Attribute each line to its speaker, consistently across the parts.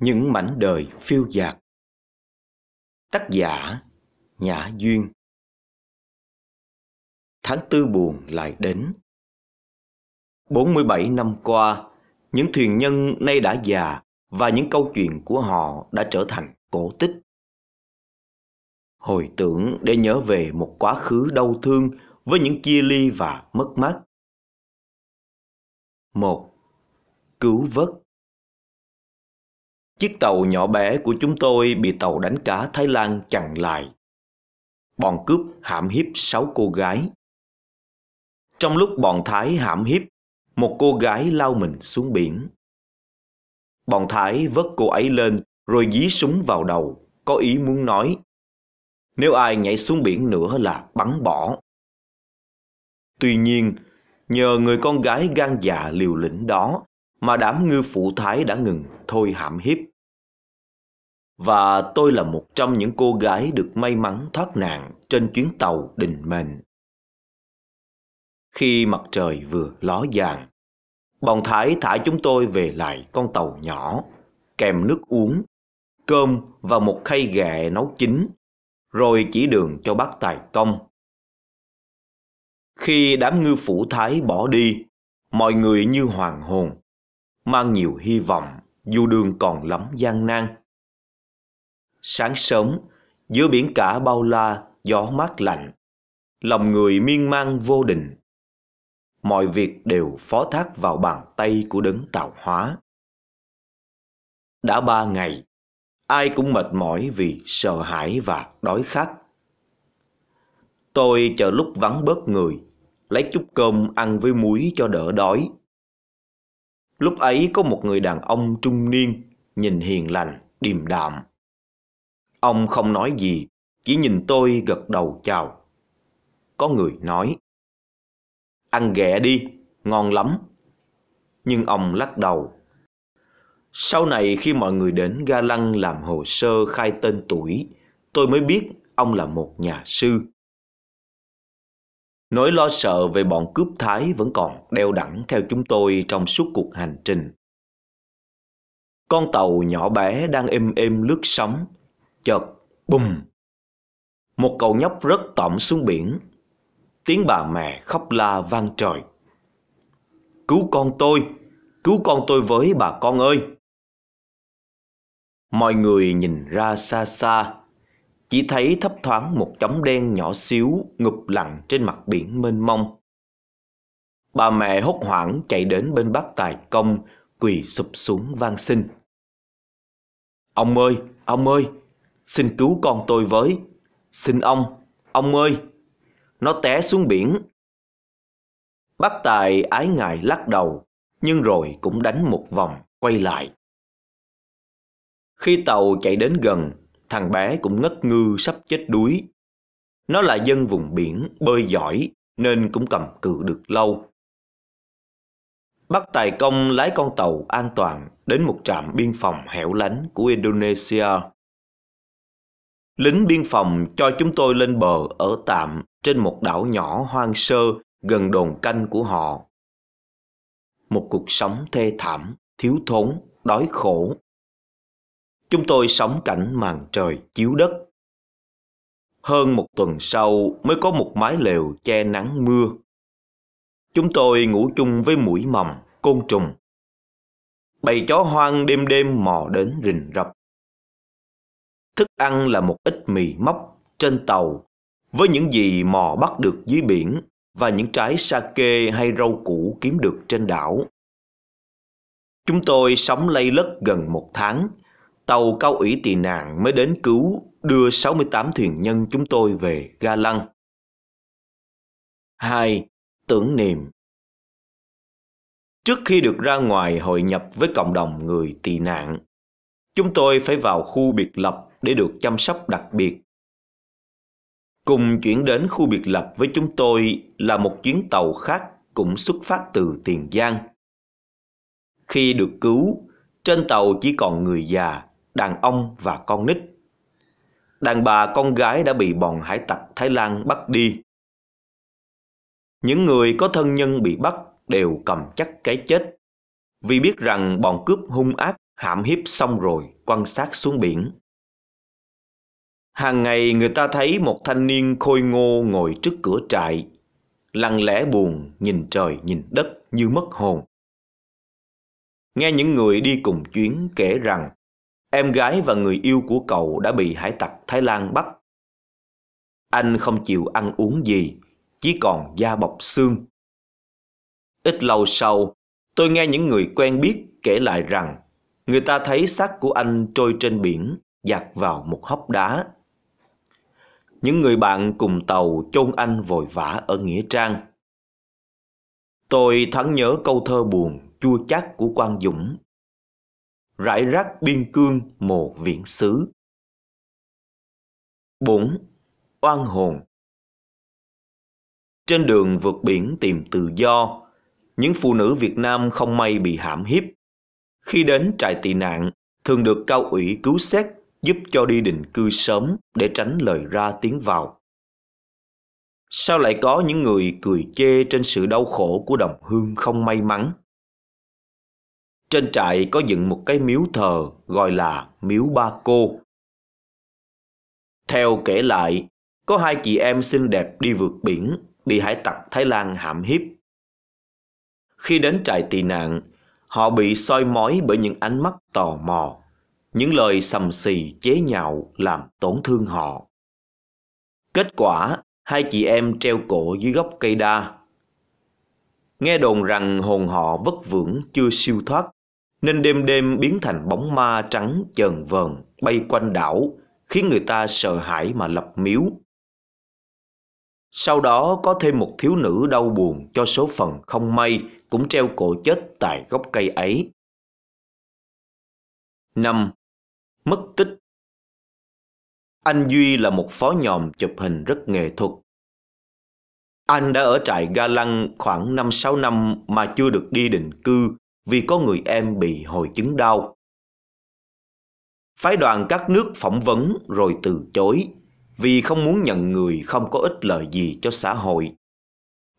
Speaker 1: Những mảnh đời phiêu dạt Tác giả Nhã Duyên Tháng tư buồn lại đến 47 năm qua Những thuyền nhân nay đã già Và những câu chuyện của họ đã trở thành cổ tích Hồi tưởng để nhớ về một quá khứ đau thương Với những chia ly và mất mát Một Cứu vớt Chiếc tàu nhỏ bé của chúng tôi bị tàu đánh cá Thái Lan chặn lại. Bọn cướp hãm hiếp sáu cô gái. Trong lúc bọn Thái hãm hiếp, một cô gái lao mình xuống biển. Bọn Thái vớt cô ấy lên rồi dí súng vào đầu, có ý muốn nói nếu ai nhảy xuống biển nữa là bắn bỏ. Tuy nhiên, nhờ người con gái gan dạ liều lĩnh đó mà đám ngư phụ thái đã ngừng thôi hãm hiếp và tôi là một trong những cô gái được may mắn thoát nạn trên chuyến tàu đình mệnh. Khi mặt trời vừa ló dạng, bọn Thái thả chúng tôi về lại con tàu nhỏ, kèm nước uống, cơm và một khay ghẹ nấu chín, rồi chỉ đường cho bác Tài Công. Khi đám ngư phủ Thái bỏ đi, mọi người như hoàng hồn, mang nhiều hy vọng dù đường còn lắm gian nan Sáng sớm, giữa biển cả bao la, gió mát lạnh, lòng người miên man vô định. Mọi việc đều phó thác vào bàn tay của đấng tạo hóa. Đã ba ngày, ai cũng mệt mỏi vì sợ hãi và đói khát. Tôi chờ lúc vắng bớt người, lấy chút cơm ăn với muối cho đỡ đói. Lúc ấy có một người đàn ông trung niên, nhìn hiền lành, điềm đạm, Ông không nói gì, chỉ nhìn tôi gật đầu chào. Có người nói, ăn ghẹ đi, ngon lắm. Nhưng ông lắc đầu. Sau này khi mọi người đến Ga Lăng làm hồ sơ khai tên tuổi, tôi mới biết ông là một nhà sư. Nỗi lo sợ về bọn cướp Thái vẫn còn đeo đẳng theo chúng tôi trong suốt cuộc hành trình. Con tàu nhỏ bé đang êm êm lướt sóng Chợt, bùm! Một cậu nhóc rớt tỏm xuống biển. Tiếng bà mẹ khóc la vang trời. Cứu con tôi! Cứu con tôi với bà con ơi! Mọi người nhìn ra xa xa, chỉ thấy thấp thoáng một chấm đen nhỏ xíu ngụp lặng trên mặt biển mênh mông. Bà mẹ hốt hoảng chạy đến bên bác tài công, quỳ sụp xuống van xin. Ông ơi, ông ơi, xin cứu con tôi với. Xin ông, ông ơi. Nó té xuống biển. Bác Tài ái ngại lắc đầu, nhưng rồi cũng đánh một vòng, quay lại. Khi tàu chạy đến gần, thằng bé cũng ngất ngư sắp chết đuối. Nó là dân vùng biển, bơi giỏi, nên cũng cầm cự được lâu. Bác Tài Công lái con tàu an toàn đến một trạm biên phòng hẻo lánh của Indonesia lính biên phòng cho chúng tôi lên bờ ở tạm trên một đảo nhỏ hoang sơ gần đồn canh của họ. Một cuộc sống thê thảm, thiếu thốn, đói khổ. Chúng tôi sống cảnh màn trời chiếu đất. Hơn một tuần sau mới có một mái lều che nắng mưa. Chúng tôi ngủ chung với mũi mầm, côn trùng. Bầy chó hoang đêm đêm mò đến rình rập thức ăn là một ít mì móc trên tàu, với những gì mò bắt được dưới biển và những trái sake hay rau củ kiếm được trên đảo. Chúng tôi sống lây lất gần một tháng, tàu cao ủy tị nạn mới đến cứu đưa 68 thuyền nhân chúng tôi về Ga Lăng. 2. Tưởng niệm Trước khi được ra ngoài hội nhập với cộng đồng người tị nạn, chúng tôi phải vào khu biệt lập để được chăm sóc đặc biệt. Cùng chuyển đến khu biệt lập với chúng tôi là một chuyến tàu khác cũng xuất phát từ Tiền Giang. Khi được cứu, trên tàu chỉ còn người già, đàn ông và con nít. Đàn bà con gái đã bị bọn hải tặc Thái Lan bắt đi. Những người có thân nhân bị bắt đều cầm chắc cái chết vì biết rằng bọn cướp hung ác hãm hiếp xong rồi quan sát xuống biển. Hàng ngày người ta thấy một thanh niên khôi ngô ngồi trước cửa trại, lặng lẽ buồn nhìn trời nhìn đất như mất hồn. Nghe những người đi cùng chuyến kể rằng em gái và người yêu của cậu đã bị hải tặc Thái Lan bắt. Anh không chịu ăn uống gì, chỉ còn da bọc xương. Ít lâu sau, tôi nghe những người quen biết kể lại rằng người ta thấy xác của anh trôi trên biển dạt vào một hốc đá những người bạn cùng tàu chôn anh vội vã ở Nghĩa Trang. Tôi thoáng nhớ câu thơ buồn, chua chát của Quang Dũng. Rải rác biên cương mồ viễn xứ. 4. Oan hồn Trên đường vượt biển tìm tự do, những phụ nữ Việt Nam không may bị hãm hiếp. Khi đến trại tị nạn, thường được cao ủy cứu xét giúp cho đi định cư sớm để tránh lời ra tiếng vào. Sao lại có những người cười chê trên sự đau khổ của đồng hương không may mắn? Trên trại có dựng một cái miếu thờ gọi là miếu Ba Cô. Theo kể lại, có hai chị em xinh đẹp đi vượt biển bị hải tặc Thái Lan hãm hiếp. Khi đến trại tị nạn, họ bị soi mói bởi những ánh mắt tò mò, những lời sầm xì chế nhạo làm tổn thương họ. Kết quả, hai chị em treo cổ dưới gốc cây đa. Nghe đồn rằng hồn họ vất vưởng chưa siêu thoát, nên đêm đêm biến thành bóng ma trắng chờn vờn bay quanh đảo, khiến người ta sợ hãi mà lập miếu. Sau đó có thêm một thiếu nữ đau buồn cho số phận không may cũng treo cổ chết tại gốc cây ấy. Năm mất tích. Anh Duy là một phó nhòm chụp hình rất nghệ thuật. Anh đã ở trại Ga Lăng khoảng 5-6 năm mà chưa được đi định cư vì có người em bị hội chứng đau. Phái đoàn các nước phỏng vấn rồi từ chối vì không muốn nhận người không có ích lợi gì cho xã hội.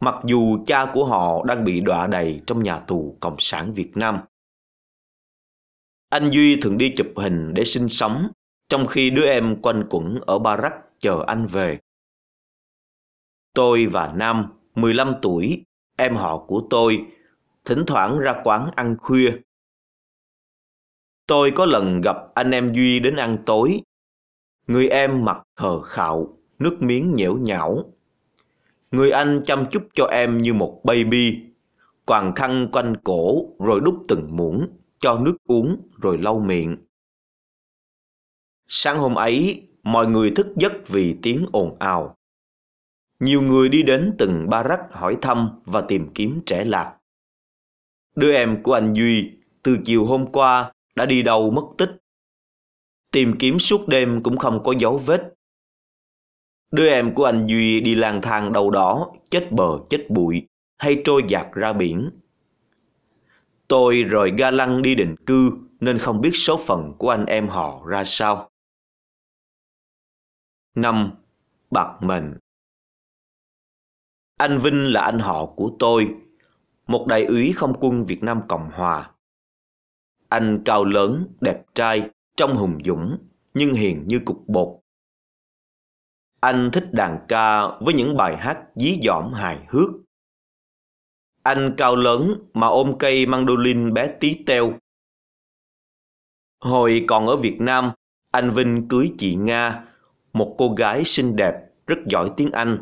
Speaker 1: Mặc dù cha của họ đang bị đọa đầy trong nhà tù Cộng sản Việt Nam. Anh Duy thường đi chụp hình để sinh sống, trong khi đứa em quanh quẩn ở Barack chờ anh về. Tôi và Nam, 15 tuổi, em họ của tôi, thỉnh thoảng ra quán ăn khuya. Tôi có lần gặp anh em Duy đến ăn tối. Người em mặc khờ khạo, nước miếng nhễu nhão. Người anh chăm chút cho em như một baby, quàng khăn quanh cổ rồi đút từng muỗng cho nước uống rồi lau miệng. Sáng hôm ấy, mọi người thức giấc vì tiếng ồn ào. Nhiều người đi đến từng ba rắc hỏi thăm và tìm kiếm trẻ lạc. Đứa em của anh Duy từ chiều hôm qua đã đi đâu mất tích. Tìm kiếm suốt đêm cũng không có dấu vết. Đứa em của anh Duy đi lang thang đầu đỏ, chết bờ chết bụi hay trôi giạt ra biển Tôi rời ga lăng đi định cư nên không biết số phận của anh em họ ra sao. 5. Bạc Mệnh Anh Vinh là anh họ của tôi, một đại úy không quân Việt Nam Cộng Hòa. Anh cao lớn, đẹp trai, trong hùng dũng, nhưng hiền như cục bột. Anh thích đàn ca với những bài hát dí dỏm hài hước anh cao lớn mà ôm cây mandolin bé tí teo. Hồi còn ở Việt Nam, anh Vinh cưới chị Nga, một cô gái xinh đẹp, rất giỏi tiếng Anh.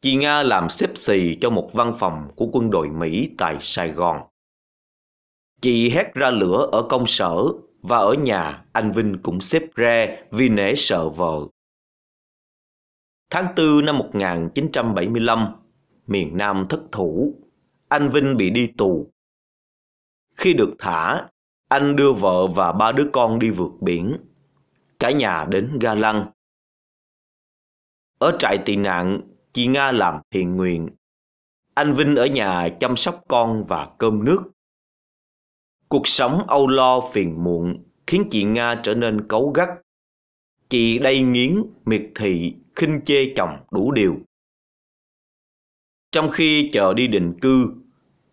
Speaker 1: Chị Nga làm xếp xì cho một văn phòng của quân đội Mỹ tại Sài Gòn. Chị hét ra lửa ở công sở và ở nhà anh Vinh cũng xếp re vì nể sợ vợ. Tháng 4 năm 1975, miền Nam thất thủ, anh Vinh bị đi tù. Khi được thả, anh đưa vợ và ba đứa con đi vượt biển. Cả nhà đến Ga Lăng. Ở trại tị nạn, chị Nga làm thiện nguyện. Anh Vinh ở nhà chăm sóc con và cơm nước. Cuộc sống âu lo phiền muộn khiến chị Nga trở nên cấu gắt. Chị đầy nghiến, miệt thị, khinh chê chồng đủ điều. Trong khi chờ đi định cư,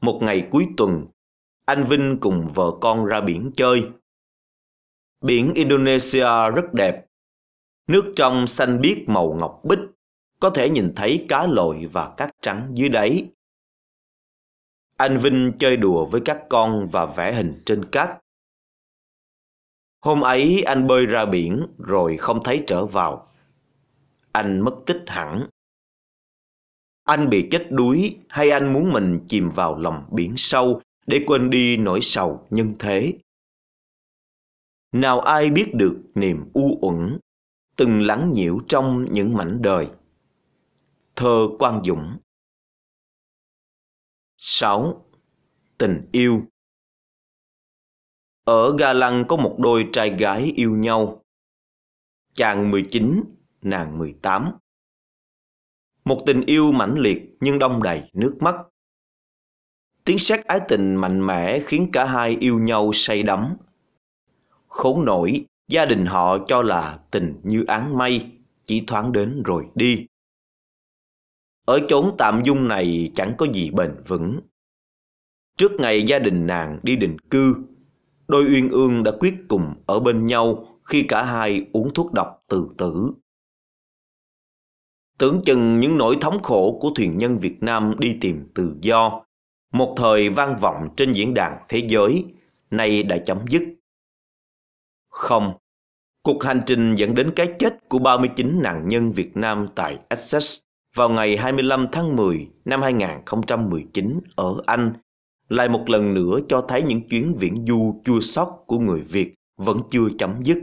Speaker 1: một ngày cuối tuần, anh Vinh cùng vợ con ra biển chơi. Biển Indonesia rất đẹp. Nước trong xanh biếc màu ngọc bích, có thể nhìn thấy cá lội và cát trắng dưới đáy. Anh Vinh chơi đùa với các con và vẽ hình trên cát. Hôm ấy anh bơi ra biển rồi không thấy trở vào. Anh mất tích hẳn. Anh bị chết đuối hay anh muốn mình chìm vào lòng biển sâu để quên đi nỗi sầu nhân thế? Nào ai biết được niềm u uẩn từng lắng nhiễu trong những mảnh đời. Thơ Quang Dũng 6. Tình yêu Ở Ga Lăng có một đôi trai gái yêu nhau. Chàng 19, nàng 18 một tình yêu mãnh liệt nhưng đông đầy nước mắt. Tiếng sét ái tình mạnh mẽ khiến cả hai yêu nhau say đắm. Khốn nổi, gia đình họ cho là tình như áng mây, chỉ thoáng đến rồi đi. Ở chốn tạm dung này chẳng có gì bền vững. Trước ngày gia đình nàng đi định cư, đôi uyên ương đã quyết cùng ở bên nhau khi cả hai uống thuốc độc từ tử tưởng chừng những nỗi thống khổ của thuyền nhân Việt Nam đi tìm tự do, một thời vang vọng trên diễn đàn thế giới, nay đã chấm dứt. Không, cuộc hành trình dẫn đến cái chết của 39 nạn nhân Việt Nam tại Essex vào ngày 25 tháng 10 năm 2019 ở Anh lại một lần nữa cho thấy những chuyến viễn du chua sót của người Việt vẫn chưa chấm dứt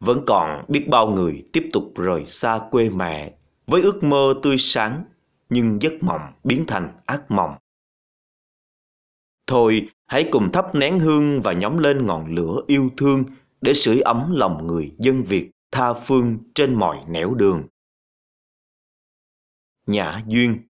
Speaker 1: vẫn còn biết bao người tiếp tục rời xa quê mẹ với ước mơ tươi sáng nhưng giấc mộng biến thành ác mộng. Thôi, hãy cùng thắp nén hương và nhóm lên ngọn lửa yêu thương để sưởi ấm lòng người dân Việt tha phương trên mọi nẻo đường. Nhã Duyên